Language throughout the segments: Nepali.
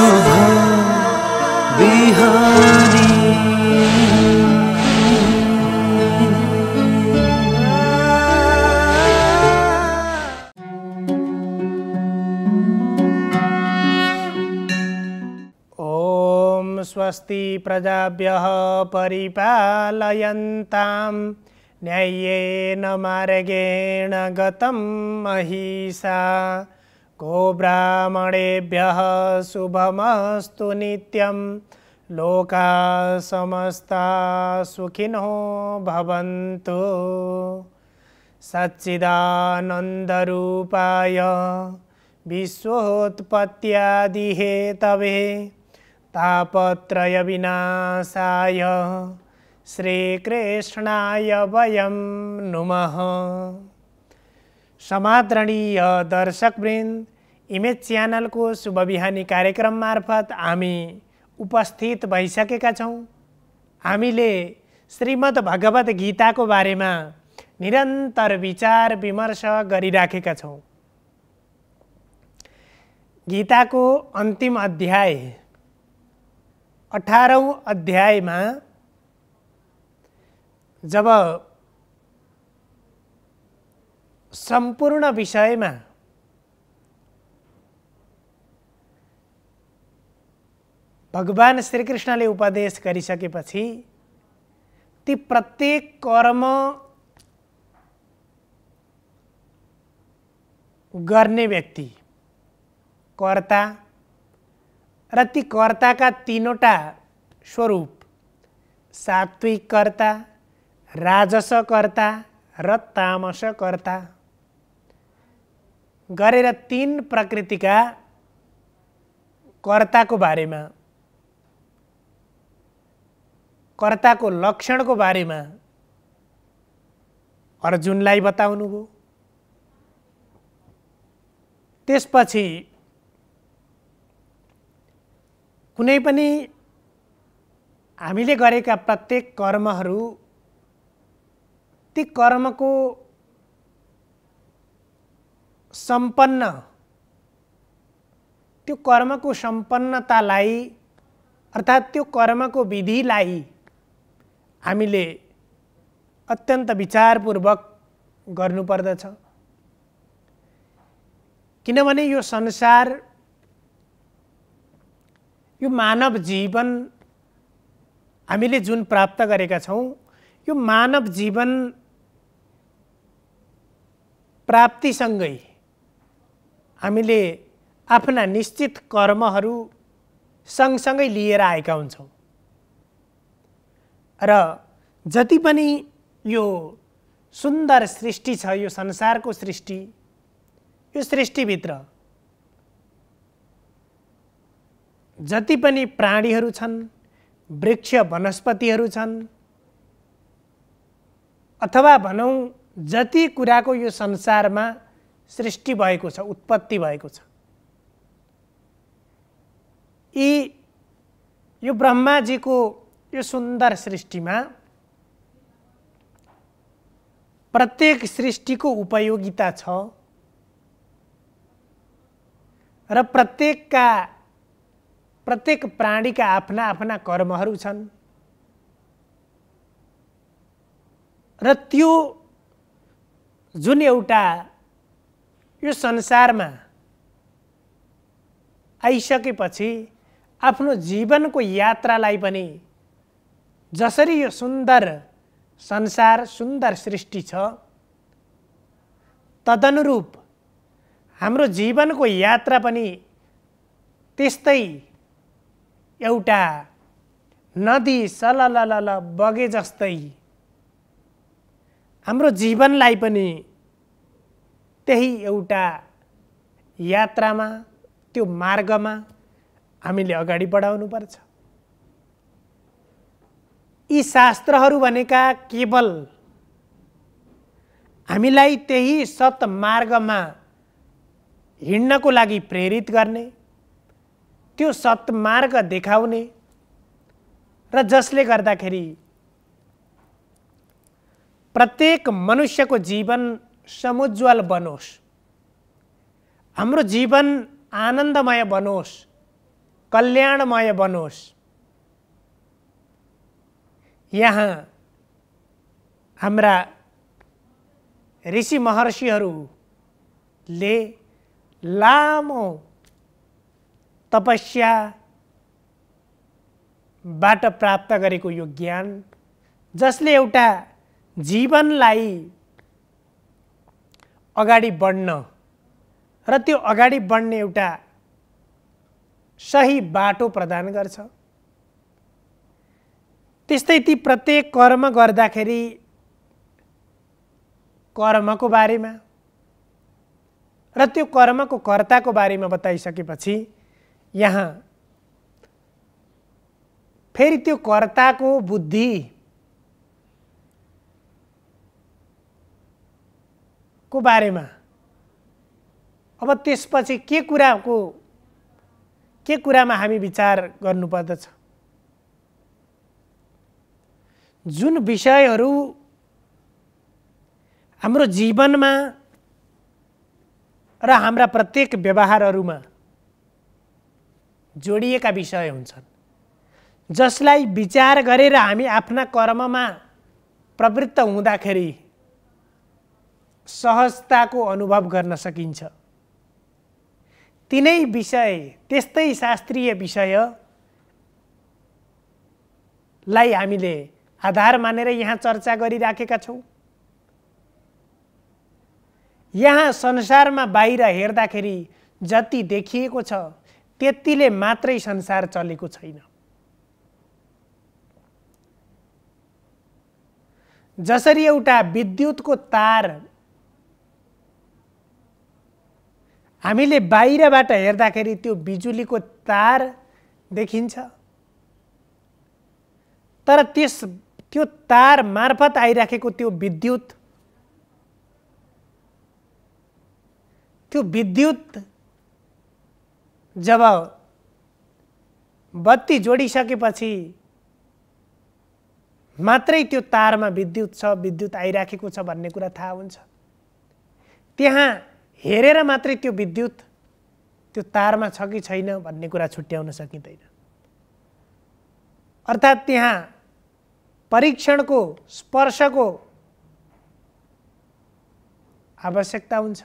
ॐ स्वस्ति प्रजाभ्यः परिपालयन्तां न्यायेन मार्गेण गतं महिषा को ब्राह्मणेभ्यः शुभमस्तु नित्यं लोका समस्ता सुखिनो भवन्तु सच्चिदानन्दरूपाय तापत्रय तापत्रयविनाशाय श्रीकृष्णा वयं नुमः समादरणीय दर्शकवृन्द इमेज च्यानलको शुभ बिहानी कार्यक्रम मार्फत हामी उपस्थित भइसकेका छौँ हामीले श्रीमद् भगवत गीताको बारेमा निरन्तर विचार विमर्श गरिराखेका छौँ गीताको अन्तिम अध्याय अठारौँ अध्यायमा जब सम्पूर्ण विषयमा भगवान् श्रीकृष्णले उपदेश गरिसकेपछि ती प्रत्येक कर्म गर्ने व्यक्ति कर्ता र ती कर्ताका तिनवटा स्वरूप सात्विक कर्ता कर्ता र कर्ता गरेर तीन प्रकृतिका कर्ताको बारेमा कर्ताको लक्षणको बारेमा अर्जुनलाई बताउनुभयो त्यसपछि कुनै पनि हामीले गरेका प्रत्येक कर्महरू ती कर्मको सम्पन्न त्यो कर्मको सम्पन्नतालाई अर्थात् त्यो कर्मको विधिलाई हामीले अत्यन्त विचारपूर्वक गर्नुपर्दछ किनभने यो संसार यो मानव जीवन हामीले जुन प्राप्त गरेका छौँ यो मानव जीवन प्राप्तिसँगै हामीले आफ्ना निश्चित कर्महरू सँगसँगै लिएर आएका हुन्छौँ र जति पनि यो सुन्दर सृष्टि छ यो संसारको सृष्टि यो सृष्टिभित्र जति पनि प्राणीहरू छन् वृक्ष वनस्पतिहरू छन् अथवा भनौँ जति कुराको यो संसारमा सृष्टि भएको छ उत्पत्ति भएको छ यी यो ब्रह्माजीको यो सुन्दर सृष्टिमा प्रत्येक सृष्टिको उपयोगिता छ र प्रत्येकका प्रत्येक प्राणीका आफ्ना आफ्ना कर्महरू छन् र त्यो जुन एउटा यो संसारमा आइसकेपछि आफ्नो जीवनको यात्रालाई पनि जसरी यो सुन्दर संसार सुन्दर सृष्टि छ तदनुरूप हाम्रो जीवनको यात्रा पनि त्यस्तै एउटा नदी सलल बगे जस्तै हाम्रो जीवनलाई पनि त्यही एउटा यात्रामा त्यो मार्गमा हामीले अगाडि बढाउनुपर्छ यी शास्त्रहरू भनेका केवल हामीलाई त्यही सतमार्गमा हिँड्नको लागि प्रेरित गर्ने त्यो सतमार्ग देखाउने र जसले गर्दाखेरि प्रत्येक मनुष्यको जीवन समुज्वल बनोस् हाम्रो जीवन आनन्दमय बनोस् कल्याणमय बनोस् यहाँ हाम्रा ऋषि महर्षिहरूले लामो तपस्याबाट प्राप्त गरेको यो ज्ञान जसले एउटा जीवनलाई अगाडि बढ्न र त्यो अगाडि बढ्ने एउटा सही बाटो प्रदान गर्छ त्यस्तै ती प्रत्येक कर्म गर्दाखेरि कर्मको बारेमा र त्यो कर्मको कर्ताको बारेमा बताइसकेपछि यहाँ फेरि त्यो कर्ताको बुद्धि को बारेमा अब त्यसपछि के कुराको के कुरामा हामी विचार गर्नुपर्दछ जुन विषयहरू हाम्रो जीवनमा र हाम्रा प्रत्येक व्यवहारहरूमा जोडिएका विषय हुन्छन् जसलाई विचार गरेर हामी आफ्ना कर्ममा प्रवृत्त हुँदाखेरि सहजताको अनुभव गर्न सकिन्छ तिनै विषय त्यस्तै शास्त्रीय विषयलाई हामीले आधार मानेर यहाँ चर्चा गरिराखेका छौँ यहाँ संसारमा बाहिर हेर्दाखेरि जति देखिएको छ त्यतिले मात्रै संसार चलेको छैन जसरी एउटा विद्युतको तार हामीले बाहिरबाट हेर्दाखेरि त्यो बिजुलीको तार देखिन्छ तर त्यस त्यो तार मार्फत आइराखेको त्यो विद्युत त्यो विद्युत जब बत्ती जोडिसकेपछि मात्रै त्यो तारमा विद्युत छ विद्युत आइराखेको छ भन्ने कुरा थाहा हुन्छ त्यहाँ हेरेर मात्रै त्यो विद्युत त्यो तारमा छ कि छैन भन्ने कुरा छुट्याउन सकिँदैन अर्थात् त्यहाँ परीक्षणको स्पर्शको आवश्यकता हुन्छ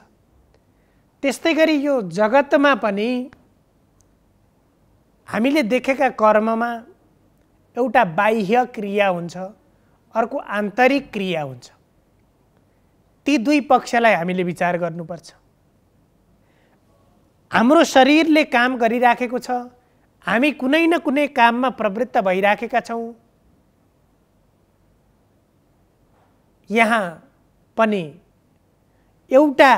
त्यस्तै गरी यो जगतमा पनि हामीले देखेका कर्ममा एउटा बाह्य क्रिया हुन्छ अर्को आन्तरिक क्रिया हुन्छ ती दुई पक्षलाई हामीले विचार गर्नुपर्छ हाम्रो शरीरले काम गरिराखेको छ हामी कुनै न कुनै काममा प्रवृत्त भइराखेका छौँ यहाँ पनि एउटा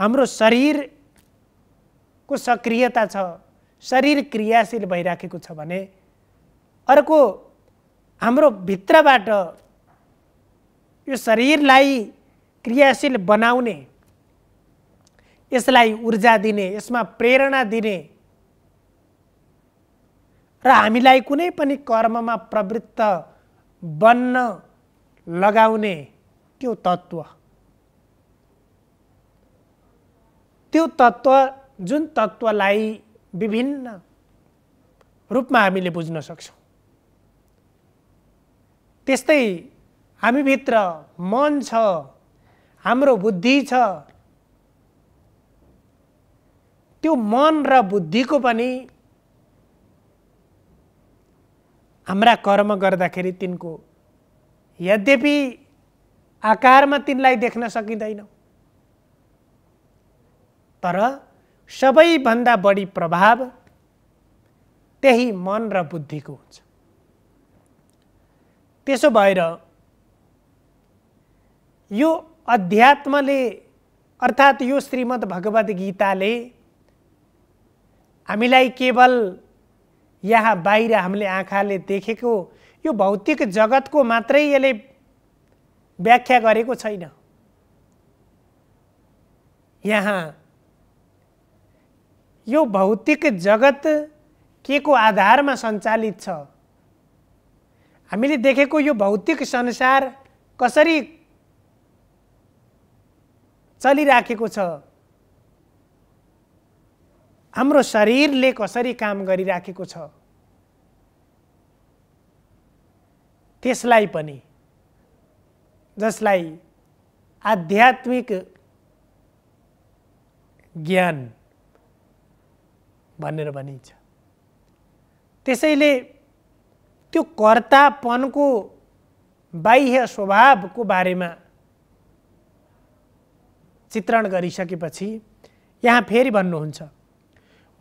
हाम्रो शरीरको सक्रियता छ शरीर क्रियाशील भइराखेको छ भने अर्को हाम्रो भित्रबाट यो शरीरलाई क्रियाशील बनाउने यसलाई ऊर्जा दिने यसमा प्रेरणा दिने र हामीलाई कुनै पनि कर्ममा प्रवृत्त बन्न लगाउने त्यो तत्त्व त्यो तत्त्व जुन तत्त्वलाई विभिन्न रूपमा हामीले बुझ्न सक्छौँ त्यस्तै हामीभित्र मन छ हाम्रो बुद्धि छ त्यो मन र बुद्धिको पनि हाम्रा कर्म गर्दाखेरि तिनको यद्यपि आकारमा तिनलाई देख्न सकिँदैन तर सबैभन्दा बढी प्रभाव त्यही मन र बुद्धिको हुन्छ त्यसो भएर यो अध्यात्मले अर्थात् यो श्रीमद् भगवद् गीताले हामीलाई केवल यहाँ बाहिर हामीले आँखाले देखेको यो भौतिक जगतको मात्रै यसले व्याख्या गरेको छैन यहाँ यो भौतिक जगत के को आधारमा सञ्चालित छ हामीले देखेको यो भौतिक संसार कसरी चलिराखेको छ हाम्रो शरीरले कसरी काम गरिराखेको छ त्यसलाई पनि जसलाई आध्यात्मिक ज्ञान भनेर भनिन्छ त्यसैले त्यो कर्तापनको बाह्य स्वभावको बारेमा चित्रण गरिसकेपछि यहाँ फेरि भन्नुहुन्छ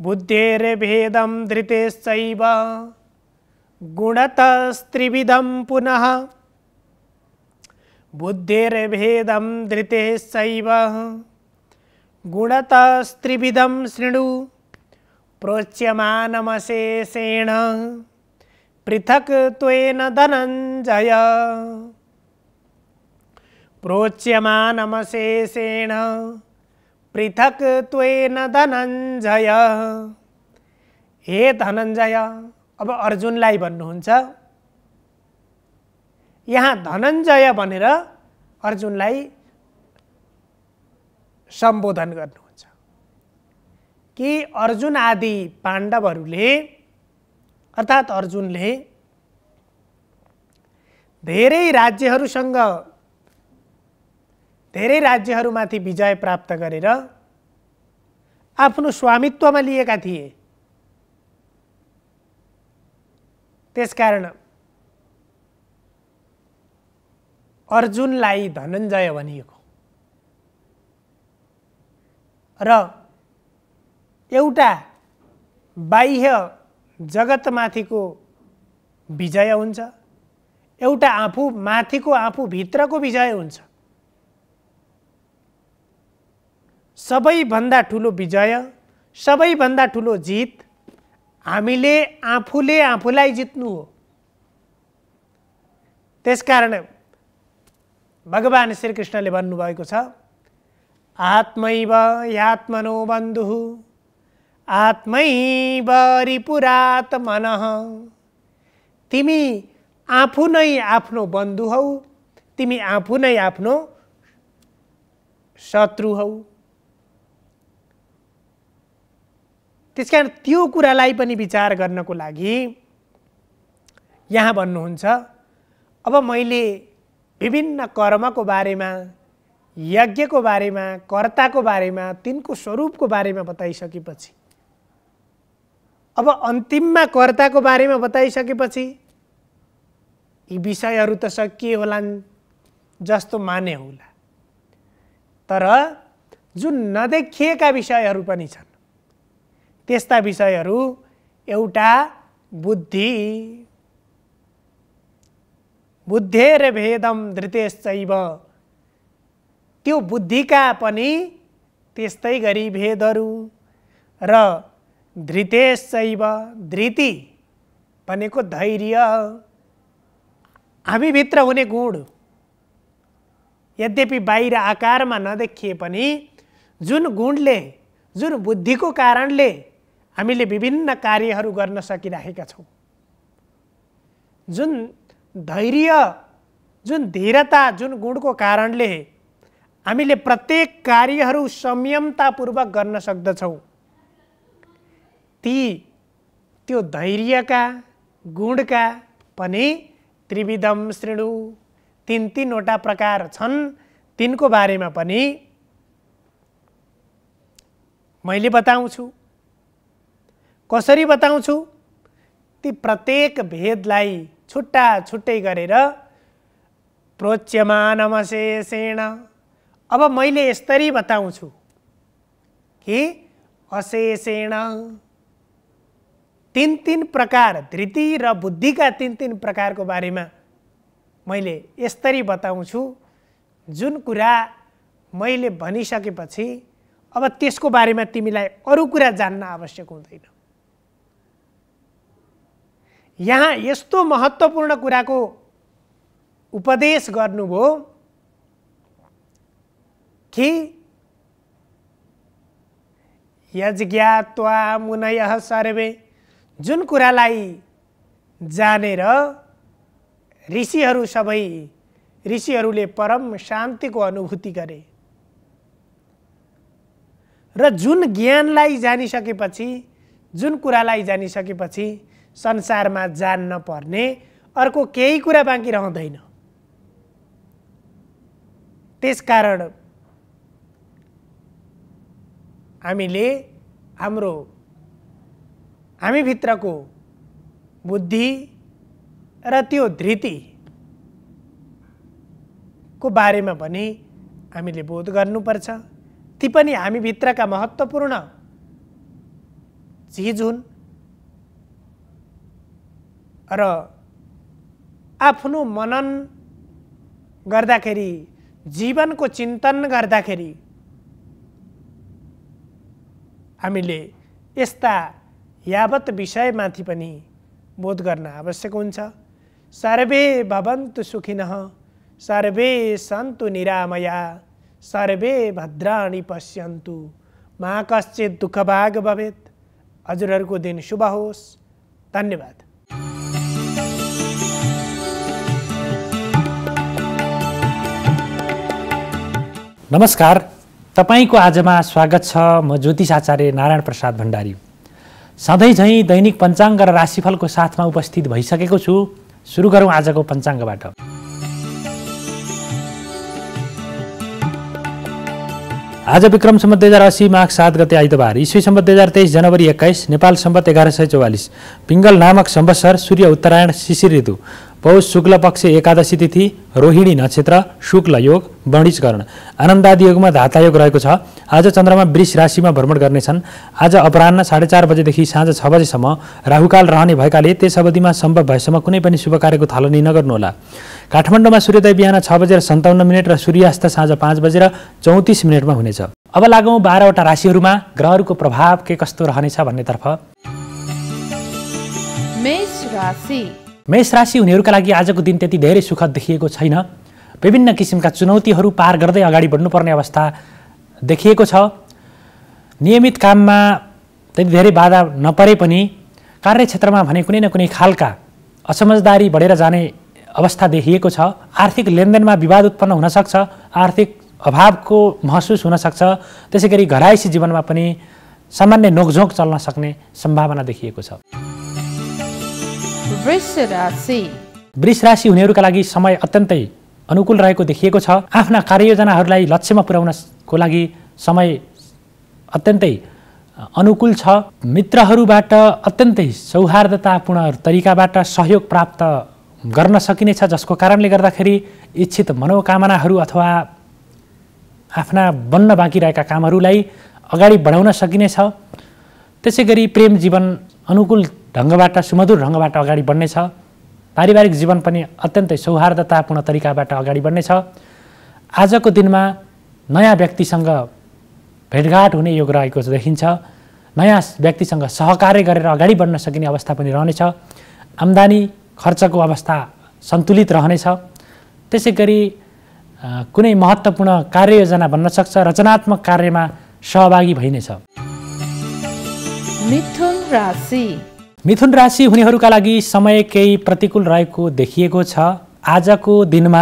बुद्धेर्भेदं धृतेश्चैव गुणतस्त्रिविधं पुनः बुद्धेर्भेदं धृतेश्चैव गुणतस्त्रिविधं शृणु प्रोच्यमानमशेषेण पृथक त्वेन धनञ्जय प्रोच्यमानमशेषेण पृथक त्वेन धनञ्जय हे धनञ्जय अब अर्जुनलाई भन्नुहुन्छ यहाँ धनञ्जय भनेर अर्जुनलाई सम्बोधन गर्नुहुन्छ कि अर्जुन आदि पाण्डवहरूले अर्थात् अर्जुनले धेरै राज्यहरूसँग धेरै राज्यहरूमाथि विजय प्राप्त गरेर आफ्नो स्वामित्वमा लिएका थिए त्यसकारण अर्जुनलाई धनञ्जय भनिएको र एउटा बाह्य जगतमाथिको विजय हुन्छ एउटा आफू माथिको आफूभित्रको विजय हुन्छ सबैभन्दा ठुलो विजय सबैभन्दा ठुलो जित हामीले आफूले आफूलाई जित्नु हो त्यसकारण भगवान् श्रीकृष्णले भन्नुभएको छ आत्मैव यात्मनो बन्धु आत्मैव रिपुरात्मन तिमी आफू नै आफ्नो बन्धु हौ तिमी आफू नै आफ्नो शत्रु हौ त्यस कारण त्यो कुरालाई पनि विचार गर्नको लागि यहाँ भन्नुहुन्छ अब मैले विभिन्न कर्मको बारेमा यज्ञको बारेमा कर्ताको बारेमा तिनको स्वरूपको बारेमा बताइसकेपछि अब अन्तिममा कर्ताको बारेमा बताइसकेपछि यी विषयहरू त सकिए होलान् जस्तो माने होला तर जुन नदेखिएका विषयहरू पनि छन् त्यस्ता विषयहरू एउटा बुद्धि बुद्धेर भेदम धृतेश्चैव त्यो बुद्धिका पनि त्यस्तै गरी भेदहरू र धृतेश्चैव धृति भनेको धैर्य हामीभित्र हुने गुण यद्यपि बाहिर आकारमा नदेखिए पनि जुन गुणले जुन बुद्धिको कारणले हामीले विभिन्न कार्यहरू गर्न सकिराखेका छौँ जुन धैर्य जुन धीरता जुन गुणको कारणले हामीले प्रत्येक कार्यहरू संयमतापूर्वक गर्न सक्दछौँ ती त्यो धैर्यका गुणका पनि त्रिविधम श्रेणु तिन तिनवटा प्रकार छन् तिनको बारेमा पनि मैले बताउँछु कसरी बताउँछु ती प्रत्येक भेदलाई छुट्टा छुट्टै गरेर प्रोच्यमानमशेषेण अब मैले यसरी बताउँछु कि अशेषेण तिन तिन प्रकार धृति र बुद्धिका तिन तिन प्रकारको बारेमा मैले यसरी बताउँछु जुन कुरा मैले भनिसकेपछि अब त्यसको बारेमा तिमीलाई अरू कुरा जान्न आवश्यक हुँदैन यहाँ यस्तो महत्त्वपूर्ण कुराको उपदेश गर्नुभयो कि यज्ञात्वा मुनय सर्वे जुन कुरालाई जानेर ऋषिहरू सबै ऋषिहरूले परम शान्तिको अनुभूति गरे र जुन ज्ञानलाई जानिसकेपछि जुन कुरालाई जानिसकेपछि संसारमा जान्न पर्ने अर्को केही कुरा बाँकी रहँदैन त्यसकारण हामीले हाम्रो हामीभित्रको बुद्धि र त्यो धृतिको बारेमा पनि हामीले बोध गर्नुपर्छ ती पनि हामीभित्रका महत्त्वपूर्ण चिज हुन् र आफ्नो मनन गर्दाखेरि जीवनको चिन्तन गर्दाखेरि हामीले यस्ता यावत विषयमाथि पनि बोध गर्न आवश्यक हुन्छ सर्वे भवन्तु सुखिन सर्वे सन्तु निरामया सर्वे भद्राणि पश्यन्तु मा कश्चित दुःखभाग भवेत् हजुरहरूको दिन शुभ होस् धन्यवाद नमस्कार तपाईँको आजमा स्वागत छ म ज्योतिष आचार्य नारायण प्रसाद भण्डारी सधैँ झैँ दैनिक पञ्चाङ्ग र राशिफलको साथमा उपस्थित भइसकेको छु सुरु गरौँ आजको पञ्चाङ्गबाट आज विक्रम सम्बत दुई हजार असी माघ सात गते आइतबार इस्वी सम्बत दुई हजार तेइस जनवरी एक्काइस नेपाल सम्बत एघार सय चौवालिस पिङ्गल नामक सम्बसर सूर्य उत्तरायण शिशिर ऋतु पौष शुक्ल पक्ष एकादशी तिथि रोहिणी नक्षत्र शुक्ल योग वणिजकरण आनन्दादि योगमा धाता योग रहेको छ आज चन्द्रमा वृष राशिमा भ्रमण गर्नेछन् आज अपराह साढे चार बजेदेखि साँझ छ बजेसम्म राहुकाल रहने भएकाले त्यस अवधिमा सम्भव भएसम्म कुनै पनि शुभ कार्यको थालनी नगर्नुहोला काठमाडौँमा सूर्योदय बिहान छ बजेर सन्ताउन्न मिनट र सूर्यास्त साँझ पाँच बजेर चौतिस मिनटमा हुनेछ अब लागौँ बाह्रवटा राशिहरूमा ग्रहहरूको प्रभाव के कस्तो रहनेछ भन्नेतर्फ मेष राशि हुनेहरूका लागि आजको दिन त्यति धेरै सुखद देखिएको छैन विभिन्न किसिमका चुनौतीहरू पार गर्दै अगाडि बढ्नुपर्ने अवस्था देखिएको छ नियमित काममा त्यति धेरै बाधा नपरे पनि कार्यक्षेत्रमा भने कुनै न कुनै खालका असमझदारी बढेर जाने अवस्था देखिएको छ आर्थिक लेनदेनमा विवाद उत्पन्न हुनसक्छ आर्थिक अभावको महसुस हुनसक्छ त्यसै गरी घरायसी जीवनमा पनि सामान्य नोकझोक चल्न सक्ने सम्भावना देखिएको छ वृष राशि हुनेहरूका लागि समय अत्यन्तै अनुकूल रहेको देखिएको छ आफ्ना कार्ययोजनाहरूलाई लक्ष्यमा पुर्याउनको लागि समय अत्यन्तै अनुकूल छ मित्रहरूबाट अत्यन्तै सौहार्दतापूर्ण तरिकाबाट सहयोग प्राप्त गर्न सकिनेछ जसको कारणले गर्दाखेरि इच्छित मनोकामनाहरू अथवा आफ्ना बन्न बाँकी रहेका कामहरूलाई अगाडि बढाउन सकिनेछ त्यसै गरी प्रेम जीवन अनुकूल ढङ्गबाट सुमधुर ढङ्गबाट अगाडि बढ्नेछ पारिवारिक जीवन पनि अत्यन्तै सौहार्दतापूर्ण तरिकाबाट अगाडि बढ्नेछ आजको दिनमा नयाँ व्यक्तिसँग भेटघाट हुने योग रहेको देखिन्छ नयाँ व्यक्तिसँग सहकार्य गरेर अगाडि बढ्न सकिने अवस्था पनि रहनेछ आम्दानी खर्चको अवस्था सन्तुलित रहनेछ त्यसै गरी कुनै महत्त्वपूर्ण कार्ययोजना बन्न सक्छ रचनात्मक कार्यमा सहभागी भइनेछ मिथुन राशि मिथुन राशि हुनेहरूका लागि समय केही प्रतिकूल रहेको देखिएको छ आजको दिनमा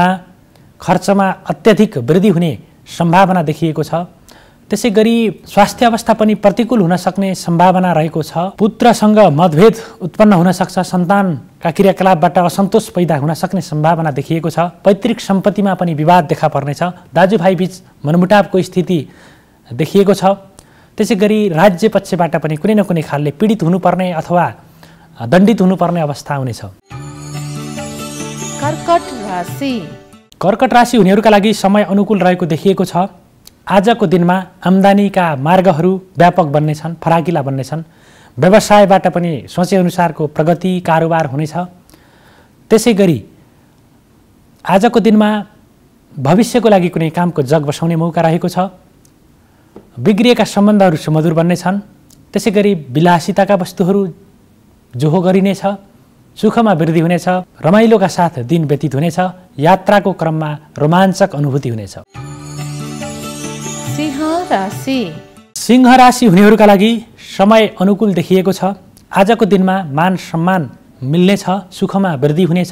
खर्चमा अत्यधिक वृद्धि हुने सम्भावना देखिएको छ त्यसै गरी स्वास्थ्य अवस्था पनि प्रतिकूल हुन सक्ने सम्भावना रहेको छ पुत्रसँग मतभेद उत्पन्न हुन सक्छ सन्तानका क्रियाकलापबाट असन्तोष पैदा हुन सक्ने सम्भावना देखिएको छ पैतृक सम्पत्तिमा पनि विवाद देखा पर्नेछ दाजुभाइबीच मनमुटावको स्थिति देखिएको छ त्यसै गरी राज्य पक्षबाट पनि कुनै न कुनै खालले पीडित हुनुपर्ने अथवा दण्डित हुनुपर्ने अवस्था हुनेछ कर्कट राशि कर्कट राशि हुनेहरूका लागि समय अनुकूल रहेको देखिएको छ आजको दिनमा आम्दानीका मार्गहरू व्यापक बन्नेछन् फराकिला बन्नेछन् व्यवसायबाट पनि सोचेअनुसारको प्रगति कारोबार हुनेछ त्यसै गरी आजको दिनमा भविष्यको लागि कुनै कामको जग बसाउने मौका रहेको छ बिग्रिएका सम्बन्धहरू सुमधुर बन्नेछन् त्यसै गरी विलासिताका वस्तुहरू जोहो गरिनेछ सुखमा वृद्धि हुनेछ रमाइलोका साथ दिन व्यतीत हुनेछ यात्राको क्रममा रोमाञ्चक अनुभूति हुनेछ सिंह राशि हुनेहरूका लागि समय अनुकूल देखिएको छ आजको दिनमा मान सम्मान मिल्नेछ सुखमा वृद्धि हुनेछ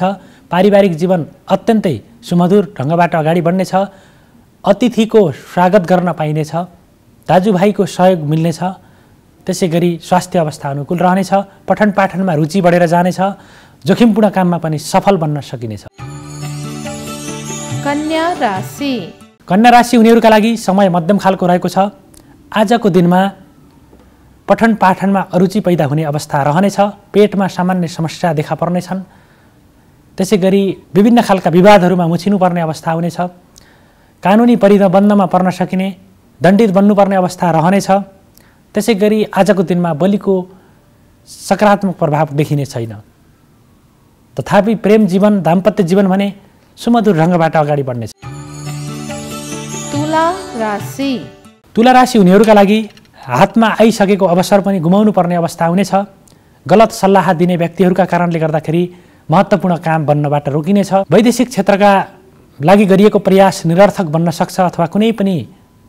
पारिवारिक जीवन अत्यन्तै सुमधुर ढङ्गबाट अगाडि बढ्नेछ अतिथिको स्वागत गर्न पाइनेछ दाजुभाइको सहयोग मिल्नेछ त्यसै गरी स्वास्थ्य अवस्था अनुकूल रहनेछ पठन पाठनमा रुचि बढेर जानेछ जोखिमपूर्ण काममा पनि सफल बन्न सकिनेछ कन्या राशि कन्या राशि उनीहरूका लागि समय मध्यम खालको रहेको छ आजको दिनमा पठन पाठनमा अरुचि पैदा हुने अवस्था रहनेछ पेटमा सामान्य समस्या देखा पर्नेछन् त्यसै गरी विभिन्न खालका विवादहरूमा मुछिनुपर्ने अवस्था हुनेछ कानुनी परिबन्धमा पर्न सकिने दण्डित बन्नुपर्ने अवस्था रहनेछ त्यसै गरी आजको दिनमा बलिको सकारात्मक प्रभाव देखिने छैन तथापि प्रेम जीवन दाम्पत्य जीवन भने सुमधुर ढङ्गबाट अगाडि बढ्नेछ तुला राशि तुला राशि हुनेहरूका लागि हातमा आइसकेको अवसर पनि गुमाउनु पर्ने अवस्था हुनेछ गलत सल्लाह दिने व्यक्तिहरूका कारणले गर्दाखेरि महत्त्वपूर्ण काम बन्नबाट रोकिनेछ वैदेशिक क्षेत्रका लागि गरिएको प्रयास निरर्थक बन्न सक्छ अथवा कुनै पनि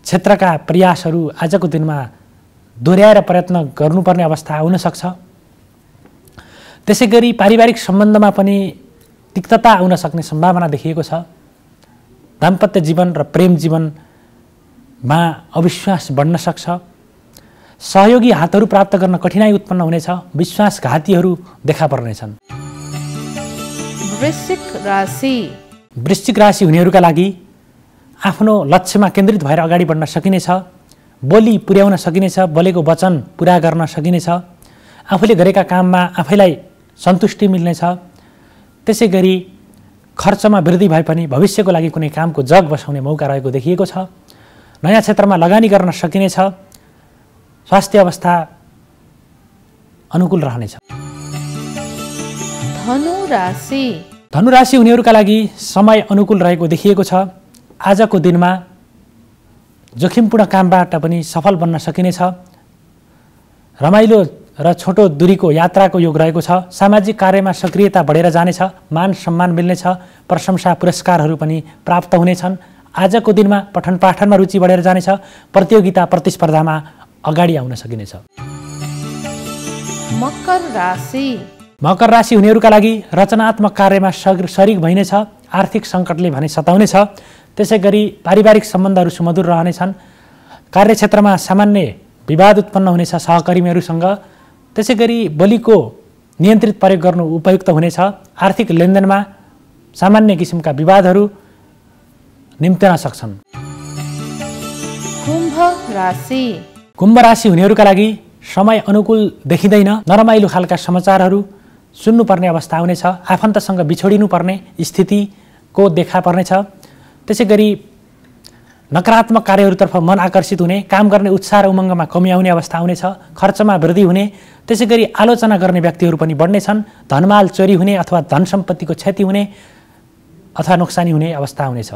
क्षेत्रका प्रयासहरू आजको दिनमा दोहोऱ्याएर प्रयत्न गर्नुपर्ने अवस्था आउनसक्छ त्यसै गरी पारिवारिक सम्बन्धमा पनि तिक्तता आउन सक्ने सम्भावना देखिएको छ दाम्पत्य जीवन र प्रेम जीवनमा अविश्वास बढ्न सक्छ सहयोगी हातहरू प्राप्त गर्न कठिनाई उत्पन्न हुनेछ विश्वासघातीहरू देखा पर्नेछन् वृश्चिक राशि वृश्चिक राशि हुनेहरूका लागि आफ्नो लक्ष्यमा केन्द्रित भएर अगाडि बढ्न सकिनेछ बोली पुर्याउन सकिनेछ बोलेको वचन पुरा गर्न सकिनेछ आफूले गरेका काममा आफैलाई सन्तुष्टि मिल्नेछ त्यसै गरी खर्चमा वृद्धि भए पनि भविष्यको लागि कुनै कामको जग बसाउने मौका रहेको देखिएको छ नयाँ क्षेत्रमा लगानी गर्न सकिनेछ स्वास्थ्य अवस्था अनुकूल रहनेछ धनुराशि धनुराशि हुनेहरूका लागि समय अनुकूल रहेको देखिएको छ आजको दिनमा जोखिमपूर्ण कामबाट पनि सफल बन्न सकिनेछ रमाइलो र छोटो दूरीको यात्राको योग रहेको छ सामाजिक कार्यमा सक्रियता बढेर जानेछ मान सम्मान मिल्नेछ प्रशंसा पुरस्कारहरू पनि प्राप्त हुनेछन् आजको दिनमा पठन पाठनमा रुचि बढेर जानेछ प्रतियोगिता प्रतिस्पर्धामा अगाडि आउन सकिनेछ मकर राशि मकर राशि हुनेहरूका लागि रचनात्मक कार्यमा सग सरिक भइनेछ आर्थिक सङ्कटले भने सताउनेछ त्यसै गरी पारिवारिक सम्बन्धहरू सुमधुर रहनेछन् कार्यक्षेत्रमा सामान्य विवाद उत्पन्न हुनेछ सहकर्मीहरूसँग त्यसै गरी बलिको नियन्त्रित प्रयोग गर्नु उपयुक्त हुनेछ आर्थिक लेनदेनमा सामान्य किसिमका विवादहरू निम्तन सक्छन् कुम्भ राशि हुनेहरूका लागि समय अनुकूल देखिँदैन नरमाइलो खालका समाचारहरू सुन्नुपर्ने अवस्था आउनेछ आफन्तसँग बिछोडिनुपर्ने स्थितिको देखा पर्नेछ त्यसै गरी नकारात्मक कार्यहरूतर्फ मन आकर्षित हुने काम गर्ने उत्साह र उमङ्गमा कमी आउने अवस्था आउनेछ खर्चमा वृद्धि हुने त्यसै गरी आलोचना गर्ने व्यक्तिहरू पनि बढ्ने छन् धनमाल चोरी हुने अथवा धन सम्पत्तिको क्षति हुने अथवा नोक्सानी हुने अवस्था आउनेछ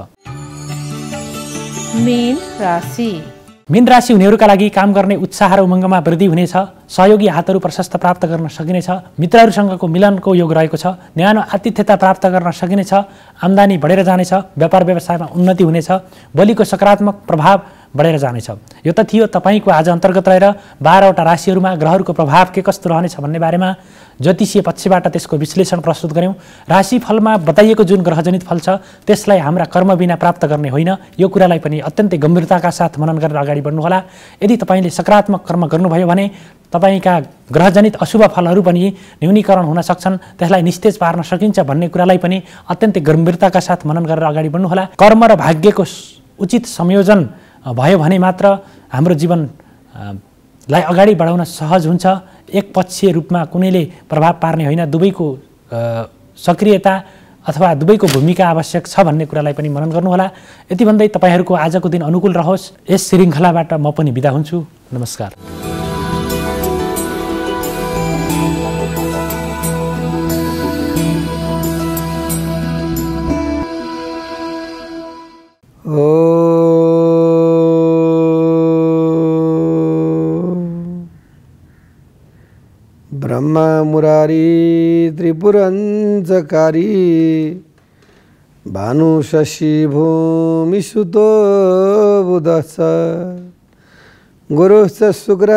मीन राशि हुनेहरूका लागि काम गर्ने उत्साह र उमङ्गमा वृद्धि हुनेछ सहयोगी हातहरू प्रशस्त प्राप्त गर्न सकिनेछ मित्रहरूसँगको मिलनको योग रहेको छ न्यानो आतिथ्यता प्राप्त गर्न सकिनेछ आम्दानी बढेर जानेछ व्यापार व्यवसायमा उन्नति हुनेछ बलिको सकारात्मक प्रभाव बढेर जानेछ यो त थियो तपाईँको आज अन्तर्गत रहेर बाह्रवटा राशिहरूमा ग्रहहरूको प्रभाव के कस्तो रहनेछ भन्ने बारेमा ज्योतिषीय पक्षबाट त्यसको विश्लेषण प्रस्तुत गऱ्यौँ राशिफलमा बताइएको जुन ग्रहजनित फल छ त्यसलाई हाम्रा कर्मबिना प्राप्त गर्ने होइन यो कुरालाई पनि अत्यन्तै गम्भीरताका साथ मनन गरेर अगाडि बढ्नुहोला यदि तपाईँले सकारात्मक कर्म गर्नुभयो भने तपाईँका ग्रहजनित अशुभ फलहरू पनि न्यूनीकरण हुन सक्छन् त्यसलाई निस्तेज पार्न सकिन्छ भन्ने कुरालाई पनि अत्यन्तै गम्भीरताका साथ मनन गरेर अगाडि बढ्नुहोला कर्म र भाग्यको उचित संयोजन भयो भने मात्र हाम्रो जीवनलाई अगाडि बढाउन सहज हुन्छ एकपक्षीय रूपमा कुनैले प्रभाव पार्ने होइन दुवैको सक्रियता अथवा दुवैको भूमिका आवश्यक छ भन्ने कुरालाई पनि मनन गर्नुहोला यति भन्दै तपाईँहरूको आजको दिन अनुकूल रहोस् यस श्रृङ्खलाबाट म पनि बिदा हुन्छु नमस्कार Oh. मुरारी त्रिपुरञ्जकारी सुतो बुधश्च गुरुश्च शुक्र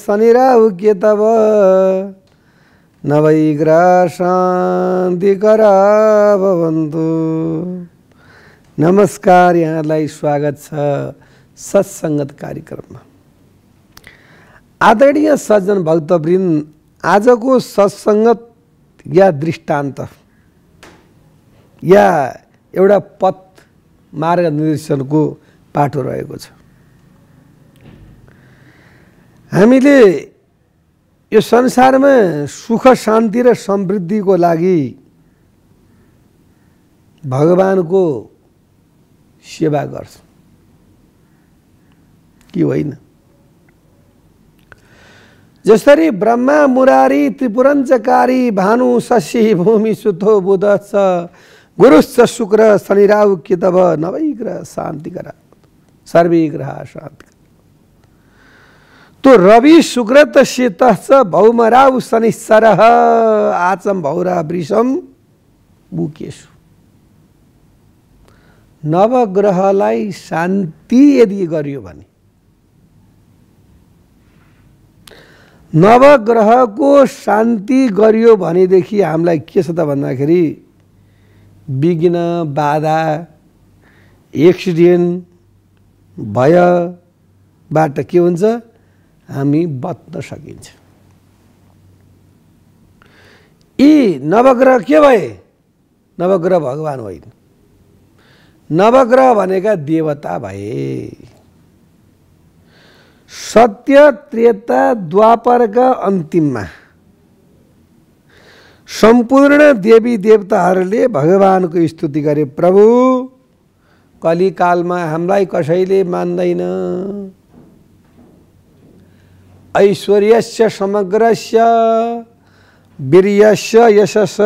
तब तव नवैग्रा शान्ति भवन्तु नमस्कार यहाँलाई स्वागत छ सत्सङ्गत कार्यक्रममा आदरणीय सज्जन भक्तवृन्द आजको सत्सङ्गत या दृष्टान्त या एउटा पथ मार्ग निर्देशनको पाठो रहेको छ हामीले यो संसारमा सुख शान्ति र समृद्धिको लागि भगवानको सेवा गर्छ कि होइन जसरी ब्रह्मा मुरारी त्रिपुरञ्चकारी भानु शशि भूमि सुतो बुध छ गुरुश्च शुक्र शनिराव कितब नवै ग्रह शान्ति गरा सर्वे ग्रह शान्ति तो रवि शुक्र त शीत छ भौमराव शनिश्चर आचम भौरा वृषम बुकेशु नवग्रहलाई शान्ति यदि गरियो भने नवग्रहको शान्ति गरियो भनेदेखि हामीलाई के छ त भन्दाखेरि विघ्न बाधा एक्सिडेन्ट भयबाट के हुन्छ हामी बच्न सकिन्छ यी नवग्रह के भए नवग्रह भगवान् होइन नवग्रह भनेका देवता भए सत्य त्रेता द्वापरका अन्तिममा सम्पूर्ण देवी देवताहरूले भगवानको स्तुति गरे प्रभु कलिकालमा हामीलाई कसैले मान्दैन ऐश्वर्यस्य समग्रस्य वीर्यस्य यशस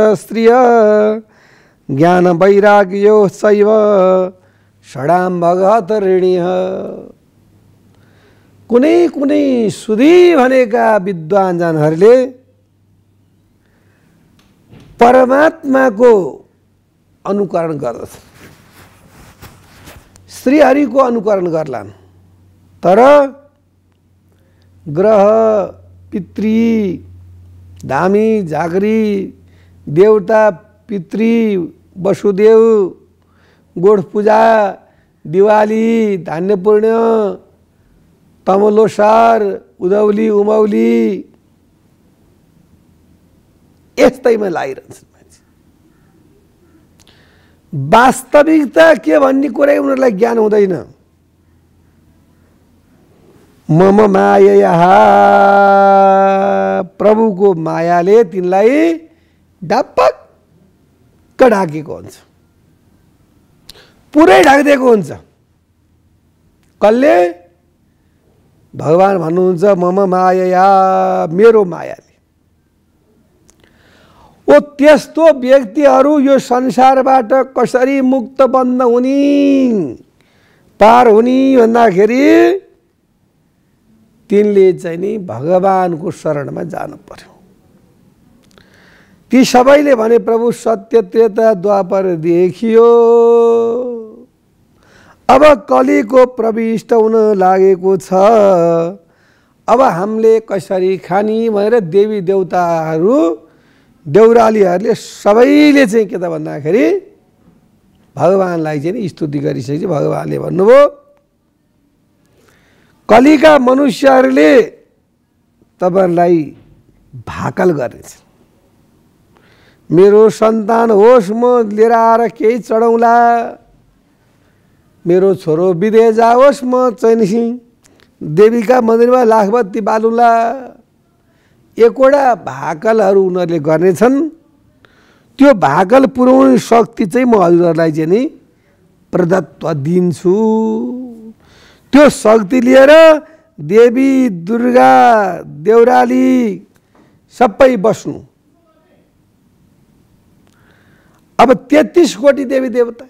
ज्ञान वैराग्यो शैव षडाम ऋणी कुनै कुनै सुधी भनेका विद्वानजनहरूले परमात्माको अनुकरण गर्दछ श्रीहरिको अनुकरण गर्लान् तर ग्रह पितृ धामी झाँक्री देउता पितृ वसुदेव गोठ पूजा दिवाली धान्य पूर्ण लोसार उधौली उमौली यस्तैमा लागिरहन्छन् मान्छे वास्तविकता के भन्ने कुरै उनीहरूलाई ज्ञान हुँदैन मम माया प्रभुको मायाले तिनलाई डापक कडाकेको हुन्छ पुरै ढाकिदिएको हुन्छ कसले भगवान् भन्नुहुन्छ मम माया मेरो मायाले ओ त्यस्तो व्यक्तिहरू यो संसारबाट कसरी मुक्त बन्द हुने पार हुने भन्दाखेरि तिनले चाहिँ नि भगवानको शरणमा जानु पर्यो ती सबैले भने प्रभु सत्य त्रेता द्वापर देखियो अब कलीको प्रविष्ट हुन लागेको छ अब हामीले कसरी खाने भनेर देवी देउताहरू देउरालीहरूले सबैले चाहिँ के त भन्दाखेरि भगवान्लाई चाहिँ नि स्तुति गरिसकेपछि भगवान्ले भन्नुभयो कलिका मनुष्यहरूले तपाईँहरूलाई भाकल गर्नेछ मेरो सन्तान होस् म लिएर आएर केही चढौँला मेरो छोरो विदेश जाओस् म चैनी देवीका मन्दिरमा लाखबत्ती बालुला एकवटा भाकलहरू उनीहरूले गर्नेछन् त्यो भाकल पुर्याउने शक्ति चाहिँ म हजुरहरूलाई चाहिँ नि प्रदत्व दिन्छु त्यो शक्ति लिएर देवी दुर्गा देउराली सबै बस्नु अब तेत्तिस कोटी देवी देवता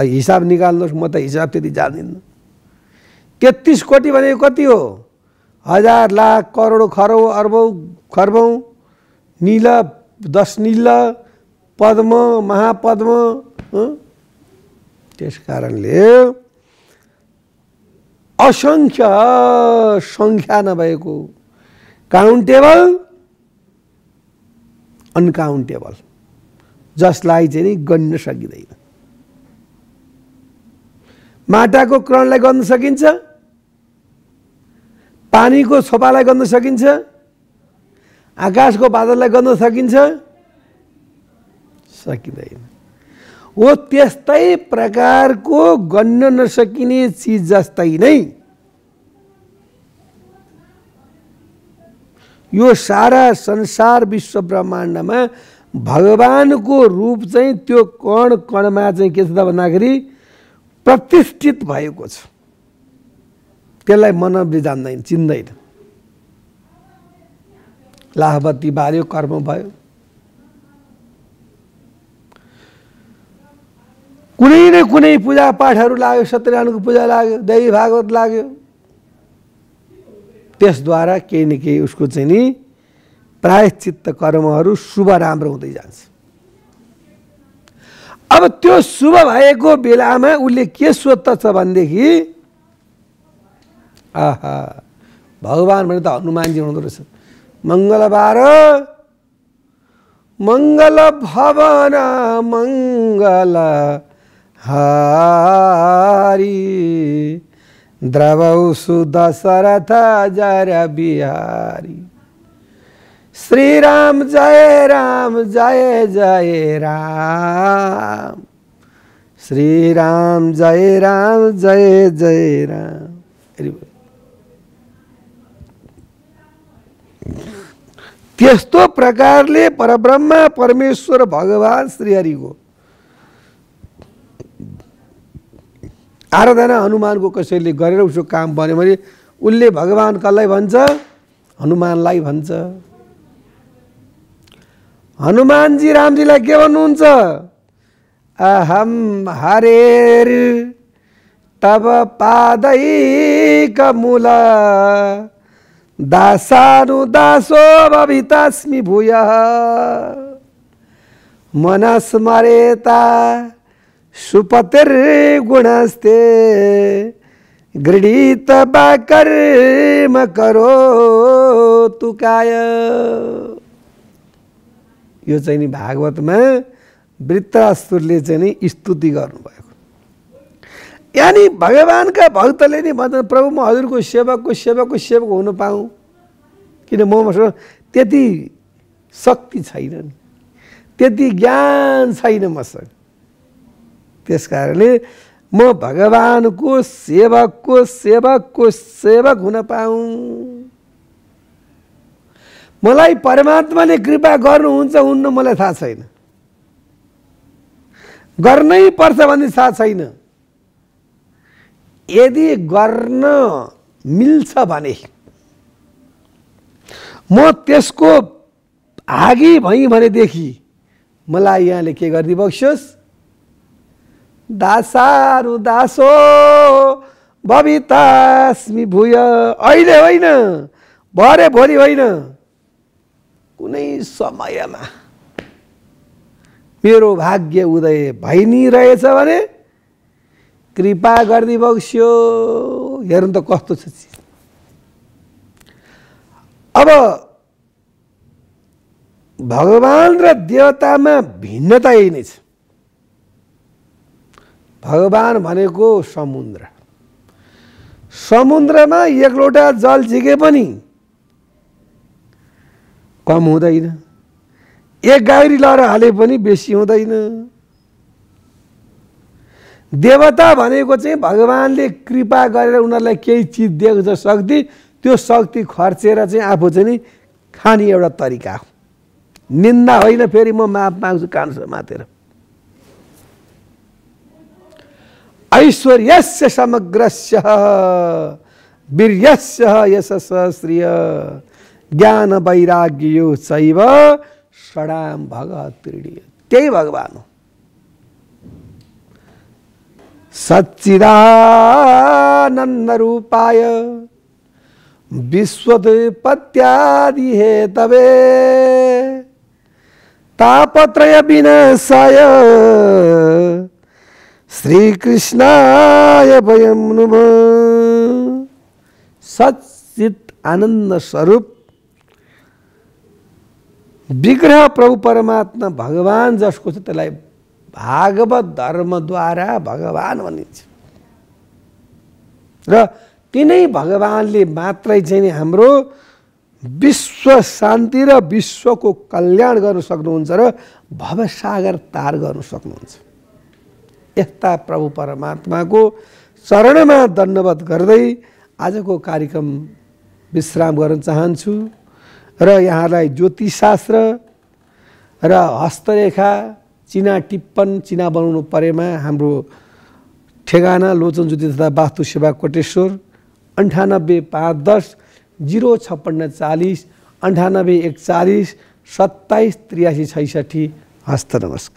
हिसाब निकाल्नुहोस् म त हिसाब त्यति जान्दिनँ तेत्तिस कोटी भनेको कति हो हजार लाख करोड खरौँ अर्बौँ खर्बौँ निल दस निल पद्म महापद्म त्यस कारणले असङ्ख्य सङ्ख्या नभएको काउन्टेबल अनकाउन्टेबल जसलाई चाहिँ नि गन्न सकिँदैन माटाको क्रणलाई गर्न सकिन्छ पानीको छोपालाई गर्न सकिन्छ आकाशको बादललाई गर्न सकिन्छ सकिँदैन हो त्यस्तै प्रकारको गन्न नसकिने चिज जस्तै नै यो सारा संसार विश्व ब्रह्माण्डमा भगवानको रूप चाहिँ त्यो कण कणमा चाहिँ के छ त भन्दाखेरि प्रतिष्ठित भएको छ त्यसलाई मनले जान्दैन चिन्दैन लाहबत्ती बार्यो कर्म भयो कुनै न कुनै पूजापाठहरू लाग्यो सत्यनारायणको पूजा लाग्यो देवी भागवत लाग्यो त्यसद्वारा केही न केही उसको चाहिँ नि प्रायश्चित्त कर्महरू शुभ राम्रो हुँदै जान्छ अब त्यो शुभ भएको बेलामा उसले के सोध्दछ भनेदेखि आहा भगवान् भने त हनुमानजी हुनुहुँदो रहेछ मङ्गलबार मङ्गल भवन मङ्गल हारी द्रवसु दशरथ जर बिहारी श्री राम जय राम जय जय राम श्री राम जय राम जय जय राम त्यस्तो प्रकारले परब्रह्म परमेश्वर भगवान् श्रीहरिको आराधना हनुमानको कसैले गरेर उसको काम भन्यो भने उसले भगवान् कसलाई भन्छ हनुमानलाई भन्छ हनुमानजी रामजीलाई के भन्नुहुन्छ अहम हरेर तब पादैक मूल दासो भवितास्मि भूय मनस्मरेता गुणस्ते, गृहीत बाकर्म करो तुकाय यो चाहिँ नि भागवतमा वृत्तासुरले चाहिँ नि स्तुति गर्नुभएको यानि भगवान्का भक्तले नि भन्छ प्रभु म हजुरको सेवकको सेवकको सेवक हुन पाऊँ किन मसँग त्यति शक्ति छैन नि त्यति ज्ञान छैन मसँग त्यस कारणले म भगवानको सेवकको सेवकको सेवक हुन पाऊँ मलाई परमात्माले कृपा गर्नुहुन्छ हुन्न मलाई थाहा छैन गर्नै पर्छ भन्ने थाहा छैन यदि गर्न मिल्छ भने म त्यसको हागी भएँ भनेदेखि मलाई यहाँले के गरिदिइबक्सियोस् दासारु दासो भवितास्मि भुय अहिले होइन भरे भोलि होइन कुनै समयमा मेरो भाग्य उदय भइ नै रहेछ भने कृपा गरिदिबक्स्यो हेर्नु त कस्तो छ चिज अब भगवान् र देवतामा भिन्नता यही नै छ भगवान् भनेको समुद्र समुद्रमा एकलोटा जल झिके पनि कम हुँदैन एक गाईरी लहर हाले पनि बेसी हुँदैन देवता भनेको चाहिँ भगवान्ले कृपा गरेर उनीहरूलाई केही चिज दिएको छ शक्ति त्यो शक्ति खर्चेर चाहिँ आफू चाहिँ नि खाने एउटा तरिका हो निन्दा होइन फेरि म माफ माग्छु कानसो मातेर ऐश्वर्यस्य समग्रस्य वीर्यस्य यश ज्ञान वैराग्य यो शैव सडाम भगत त्यही भगवान् हो सच्चिदानन्द रूपाय विश्वपत्यादि हे तवे तापत्रय विनाशाय श्रीकृष्णाय कृष्णाय नुम सच्चित आनन्द स्वरूप विग्रह प्रभु परमात्मा भगवान् जसको छ त्यसलाई भागवत धर्मद्वारा भगवान् भनिन्छ र तिनै भगवान्ले मात्रै चाहिँ नि हाम्रो विश्व शान्ति र विश्वको कल्याण गर्न सक्नुहुन्छ र भवसागर तार गर्न सक्नुहुन्छ यस्ता प्रभु परमात्माको चरणमा दण्डवत गर्दै आजको कार्यक्रम विश्राम गर्न चाहन्छु र यहाँलाई ज्योतिषशास्त्र र हस्तरेखा चिना टिप्पण चिना बनाउनु परेमा हाम्रो ठेगाना लोचन ज्योति तथा वास्तु सेवा कोटेश्वर अन्ठानब्बे पाँच दस जिरो छप्पन्न चालिस अन्ठानब्बे एकचालिस सत्ताइस त्रियासी छैसठी हस्त नमस्कार